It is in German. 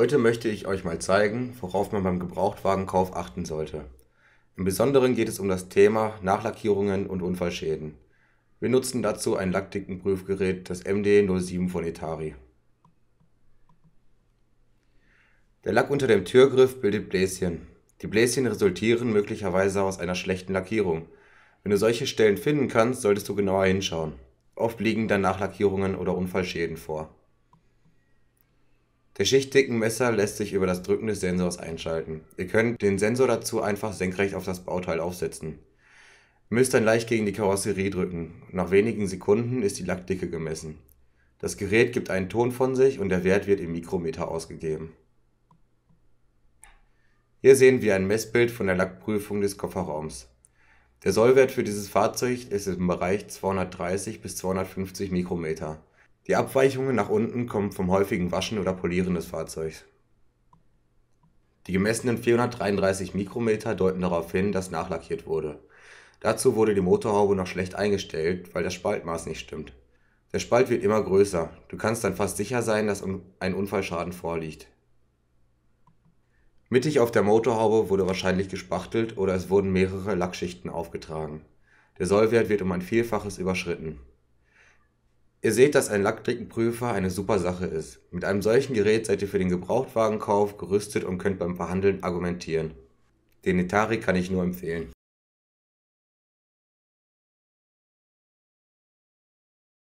Heute möchte ich euch mal zeigen, worauf man beim Gebrauchtwagenkauf achten sollte. Im Besonderen geht es um das Thema Nachlackierungen und Unfallschäden. Wir nutzen dazu ein Lackdickenprüfgerät, das MD07 von Etari. Der Lack unter dem Türgriff bildet Bläschen. Die Bläschen resultieren möglicherweise aus einer schlechten Lackierung. Wenn du solche Stellen finden kannst, solltest du genauer hinschauen. Oft liegen dann Nachlackierungen oder Unfallschäden vor. Der Messer lässt sich über das Drücken des Sensors einschalten. Ihr könnt den Sensor dazu einfach senkrecht auf das Bauteil aufsetzen. Müsst dann leicht gegen die Karosserie drücken. Nach wenigen Sekunden ist die Lackdicke gemessen. Das Gerät gibt einen Ton von sich und der Wert wird im Mikrometer ausgegeben. Hier sehen wir ein Messbild von der Lackprüfung des Kofferraums. Der Sollwert für dieses Fahrzeug ist im Bereich 230 bis 250 Mikrometer. Die Abweichungen nach unten kommen vom häufigen Waschen oder Polieren des Fahrzeugs. Die gemessenen 433 Mikrometer deuten darauf hin, dass nachlackiert wurde. Dazu wurde die Motorhaube noch schlecht eingestellt, weil das Spaltmaß nicht stimmt. Der Spalt wird immer größer. Du kannst dann fast sicher sein, dass ein Unfallschaden vorliegt. Mittig auf der Motorhaube wurde wahrscheinlich gespachtelt oder es wurden mehrere Lackschichten aufgetragen. Der Sollwert wird um ein Vielfaches überschritten. Ihr seht, dass ein Lackdeckenprüfer eine super Sache ist. Mit einem solchen Gerät seid ihr für den Gebrauchtwagenkauf gerüstet und könnt beim Verhandeln argumentieren. Den Etari kann ich nur empfehlen.